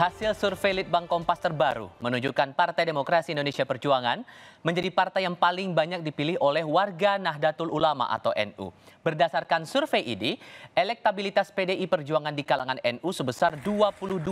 Hasil survei Litbang Kompas terbaru menunjukkan Partai Demokrasi Indonesia Perjuangan menjadi partai yang paling banyak dipilih oleh warga Nahdlatul Ulama atau NU. Berdasarkan survei ini, elektabilitas PDI Perjuangan di kalangan NU sebesar 22,6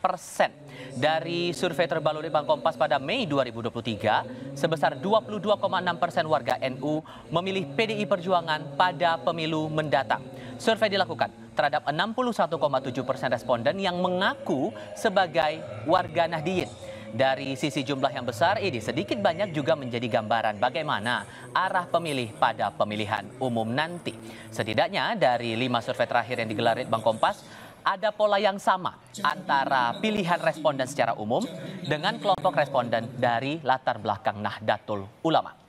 persen. Dari survei terbaru Litbang Kompas pada Mei 2023, sebesar 22,6 persen warga NU memilih PDI Perjuangan pada pemilu mendatang. Survei dilakukan terhadap 61,7 persen responden yang mengaku sebagai warga Nahdiyin. Dari sisi jumlah yang besar ini sedikit banyak juga menjadi gambaran bagaimana arah pemilih pada pemilihan umum nanti. Setidaknya dari lima survei terakhir yang digelar Litbang Kompas, ada pola yang sama antara pilihan responden secara umum dengan kelompok responden dari latar belakang Nahdlatul Ulama.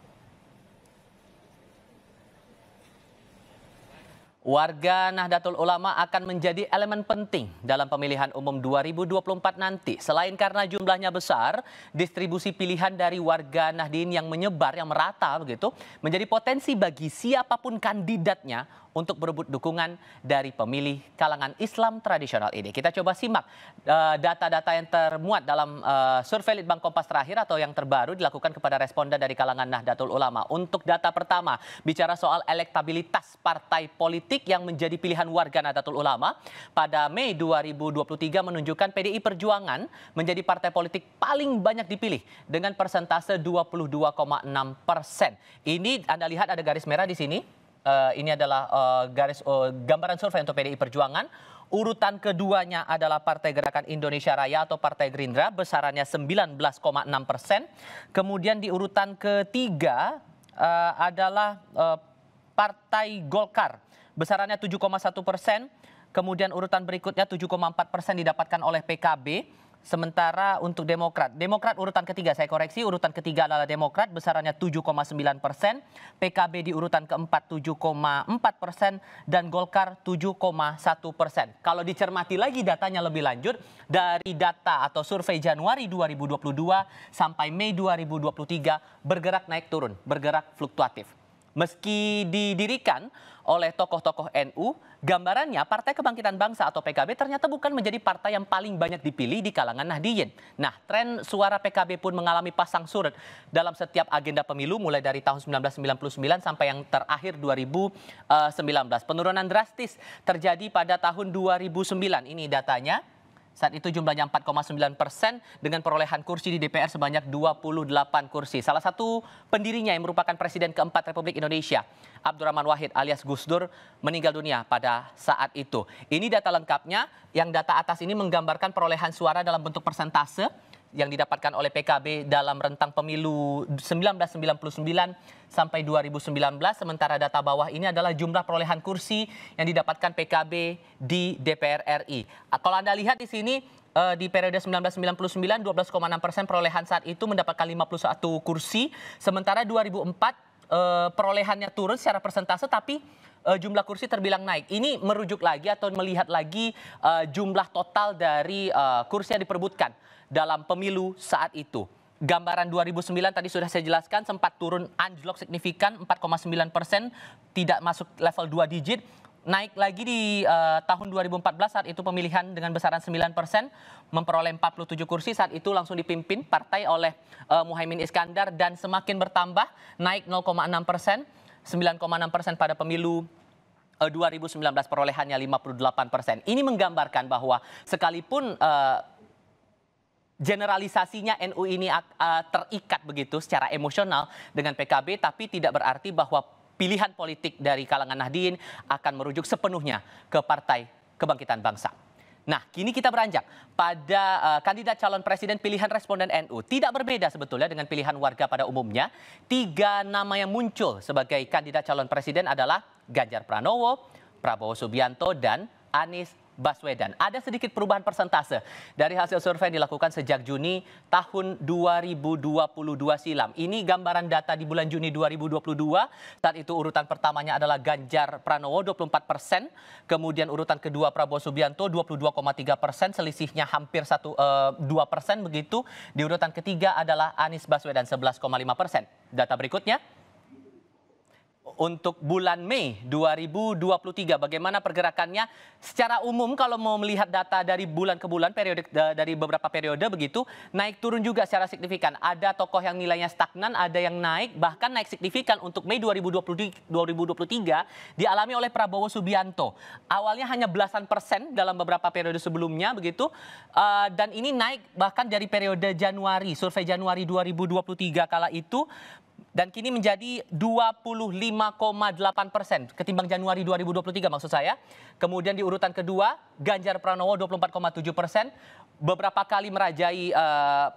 Warga Nahdlatul Ulama akan menjadi elemen penting dalam pemilihan umum 2024 nanti. Selain karena jumlahnya besar, distribusi pilihan dari warga Nahdin yang menyebar, yang merata begitu, menjadi potensi bagi siapapun kandidatnya untuk berebut dukungan dari pemilih kalangan Islam tradisional ini. Kita coba simak eh, data-data uh, yang termuat dalam uh, survei Litbang Kompas terakhir atau yang terbaru dilakukan kepada responden dari kalangan Nahdlatul Ulama. Untuk data pertama, bicara soal elektabilitas partai politik yang menjadi pilihan warga Nahdlatul Ulama pada Mei 2023 menunjukkan PDI Perjuangan menjadi partai politik paling banyak dipilih dengan persentase 22,6 persen. Ini Anda lihat ada garis merah di sini uh, ini adalah uh, garis uh, gambaran survei untuk PDI Perjuangan. Urutan keduanya adalah Partai Gerakan Indonesia Raya atau Partai Gerindra, besarannya 19,6 persen. Kemudian di urutan ketiga uh, adalah uh, Partai Golkar, besarannya 7,1 persen. Kemudian urutan berikutnya 7,4 persen didapatkan oleh PKB. Sementara untuk Demokrat, Demokrat urutan ketiga, saya koreksi, urutan ketiga adalah Demokrat besarannya 7,9 persen, PKB di urutan keempat 7,4 persen, dan Golkar 7,1 persen. Kalau dicermati lagi datanya lebih lanjut, dari data atau survei Januari 2022 sampai Mei 2023 bergerak naik turun, bergerak fluktuatif. Meski didirikan oleh tokoh-tokoh NU, gambarannya Partai Kebangkitan Bangsa atau PKB ternyata bukan menjadi partai yang paling banyak dipilih di kalangan Nahdiyin. Nah, tren suara PKB pun mengalami pasang surut dalam setiap agenda pemilu mulai dari tahun 1999 sampai yang terakhir 2019. Penurunan drastis terjadi pada tahun 2009. Ini datanya. Saat itu jumlahnya 4,9 persen dengan perolehan kursi di DPR sebanyak 28 kursi. Salah satu pendirinya yang merupakan Presiden keempat Republik Indonesia, Abdurrahman Wahid alias Gus Dur, meninggal dunia pada saat itu. Ini data lengkapnya, yang data atas ini menggambarkan perolehan suara dalam bentuk persentase yang didapatkan oleh PKB dalam rentang pemilu 1999 sampai 2019 sementara data bawah ini adalah jumlah perolehan kursi yang didapatkan PKB di DPR RI. Ah, kalau Anda lihat di sini eh, di periode 1999 12,6 persen perolehan saat itu mendapatkan 51 kursi, sementara 2004 uh, perolehannya turun secara persentase tapi uh, jumlah kursi terbilang naik. Ini merujuk lagi atau melihat lagi uh, jumlah total dari uh, kursi yang diperbutkan dalam pemilu saat itu. Gambaran 2009 tadi sudah saya jelaskan sempat turun anjlok signifikan 4,9 persen, tidak masuk level 2 digit naik lagi di uh, tahun 2014 saat itu pemilihan dengan besaran 9 persen memperoleh 47 kursi saat itu langsung dipimpin partai oleh uh, eh, Muhaimin Iskandar dan semakin bertambah naik 0,6 persen 9,6 persen pada pemilu 2019 eh, perolehannya 58 persen. Ini menggambarkan bahwa sekalipun uh, generalisasinya NU ini uh, terikat begitu secara emosional dengan PKB, tapi tidak berarti bahwa pilihan politik dari kalangan Nahdien akan merujuk sepenuhnya ke Partai Kebangkitan Bangsa. Nah, kini kita beranjak pada uh, kandidat calon presiden pilihan responden NU. Tidak berbeda sebetulnya dengan pilihan warga pada umumnya. Tiga nama yang muncul sebagai kandidat calon presiden adalah Ganjar Pranowo, Prabowo Subianto, dan Anies Baswedan. Ada sedikit perubahan persentase dari hasil survei yang dilakukan sejak Juni tahun 2022 silam. Ini gambaran data di bulan Juni 2022. Saat itu urutan pertamanya adalah Ganjar Pranowo 24 persen. Kemudian urutan kedua Prabowo Subianto 22,3 persen. Selisihnya hampir 1, 2 eh, persen begitu. Di urutan ketiga adalah Anies Baswedan 11,5 persen. Data berikutnya untuk bulan Mei 2023. Bagaimana pergerakannya secara umum kalau mau melihat data dari bulan ke bulan periode eh, dari beberapa periode begitu naik turun juga secara signifikan. Ada tokoh yang nilainya stagnan, ada yang naik bahkan naik signifikan untuk Mei 2023 dialami oleh Prabowo Subianto. Awalnya hanya belasan persen dalam beberapa periode sebelumnya begitu eh, dan ini naik bahkan dari periode Januari survei Januari 2023 kala itu dan kini menjadi 25,8 persen ketimbang Januari 2023 maksud saya. Kemudian di urutan kedua Ganjar Pranowo 24,7 persen, beberapa kali merajai uh,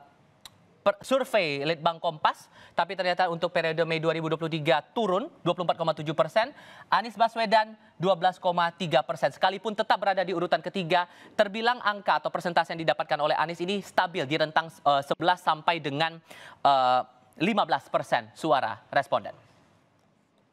survei Litbang Kompas, tapi ternyata untuk periode Mei 2023 turun 24,7 persen. Anies Baswedan 12,3 persen. Sekalipun tetap berada di urutan ketiga, terbilang angka atau persentase yang didapatkan oleh Anies ini stabil di rentang uh, eh, 11 sampai dengan uh, 15 persen suara responden.